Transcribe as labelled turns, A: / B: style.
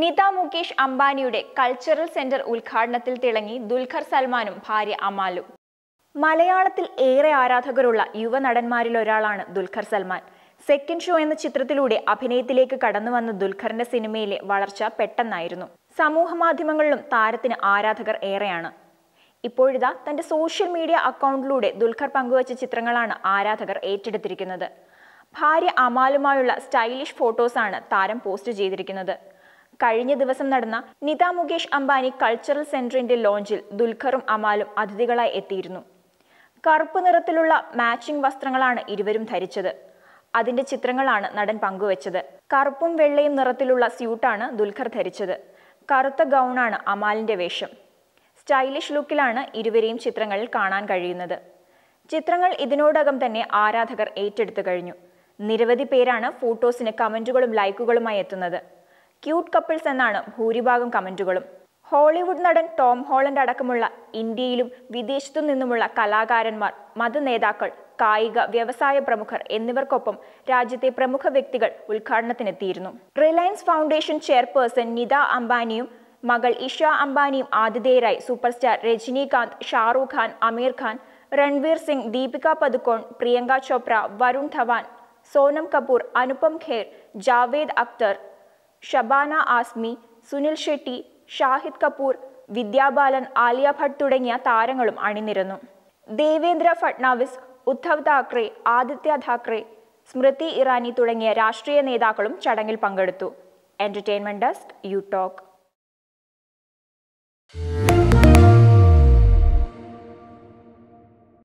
A: നിത മുകേഷ് അംബാനിയുടെ cultural centre ഉദ്ഘാടനത്തിൽ തിളങ്ങി ദുൽഖർ സൽമാനും ഭാര്യ അമാലും മലയാളത്തിൽ ഏറെ ആരാധകരുള്ള യുവനടന്മാരിൽ ഒരാളാണ് ദുൽഖർ സൽമാൻ സെക്കൻഡ് ഷോ എന്ന ചിത്രത്തിലൂടെ അഭിനയത്തിലേക്ക് കടന്നു വന്ന ദുൽഖറിന്റെ സിനിമയിലെ വളർച്ച പെട്ടെന്നായിരുന്നു സമൂഹമാധ്യമങ്ങളിലും താരത്തിന് ആരാധകർ ഏറെയാണ് ഇപ്പോഴിതാ തന്റെ സോഷ്യൽ മീഡിയ അക്കൗണ്ടിലൂടെ ദുൽഖർ പങ്കുവച്ച ചിത്രങ്ങളാണ് ആരാധകർ ഏറ്റെടുത്തിരിക്കുന്നത് ഭാര്യ അമാലുമായുള്ള സ്റ്റൈലിഷ് ഫോട്ടോസാണ് താരം പോസ്റ്റ് ചെയ്തിരിക്കുന്നത് കഴിഞ്ഞ ദിവസം നടന്ന നിത മുകേഷ് അംബാനി കൾച്ചറൽ സെന്ററിന്റെ ലോഞ്ചിൽ ദുൽഖറും അമാലും അതിഥികളായി എത്തിയിരുന്നു കറുപ്പ് നിറത്തിലുള്ള മാച്ചിംഗ് വസ്ത്രങ്ങളാണ് ഇരുവരും ധരിച്ചത് അതിന്റെ ചിത്രങ്ങളാണ് നടൻ പങ്കുവച്ചത് കറുപ്പും വെള്ളയും നിറത്തിലുള്ള സ്യൂട്ടാണ് ദുൽഖർ ധരിച്ചത് കറുത്ത ഗൗണാണ് അമാലിന്റെ വേഷം സ്റ്റൈലിഷ് ലുക്കിലാണ് ഇരുവരെയും ചിത്രങ്ങളിൽ കാണാൻ കഴിയുന്നത് ചിത്രങ്ങൾ ഇതിനോടകം തന്നെ ആരാധകർ ഏറ്റെടുത്തു കഴിഞ്ഞു നിരവധി പേരാണ് ഫോട്ടോസിന് കമന്റുകളും ലൈക്കുകളുമായി എത്തുന്നത് ക്യൂട്ട് കപ്പിൾസ് എന്നാണ് ഭൂരിഭാഗം കമൻറ്റുകളും ഹോളിവുഡ് നടൻ ടോം ഹോളൻഡ് അടക്കമുള്ള ഇന്ത്യയിലും വിദേശത്തു നിന്നുമുള്ള കലാകാരന്മാർ മതനേതാക്കൾ കായിക വ്യവസായ പ്രമുഖർ എന്നിവർക്കൊപ്പം രാജ്യത്തെ പ്രമുഖ വ്യക്തികൾ ഉദ്ഘാടനത്തിനെത്തിയിരുന്നു റിലയൻസ് ഫൗണ്ടേഷൻ ചെയർപേഴ്സൺ നിത അംബാനിയും മകൾ ഇഷ അംബാനിയും ആതിഥേയരായി സൂപ്പർസ്റ്റാർ രജനീകാന്ത് ഷാറൂഖ് ഖാൻ അമീർ ഖാൻ രൺവീർ സിംഗ് ദീപിക പദുക്കോൺ പ്രിയങ്ക ചോപ്ര വരുൺ ധവാൻ സോനം കപൂർ അനുപം ഖേർ ജാവേദ് അക്തർ ഷബാന ആസ്മി സുനിൽ ഷെട്ടി ഷാഹിദ് കപൂർ വിദ്യാബാലൻ ആലിയ ഭട്ട് തുടങ്ങിയ താരങ്ങളും അണിനിരന്നു ദേവേന്ദ്ര ഫട്നാവിസ് ഉദ്ധവ് താക്കറെ ആദിത്യ താക്കറെ സ്മൃതി ഇറാനി തുടങ്ങിയ രാഷ്ട്രീയ നേതാക്കളും ചടങ്ങിൽ പങ്കെടുത്തു എന്റർടൈൻമെന്റ് ഡെസ്ക് യു ടോക്ക്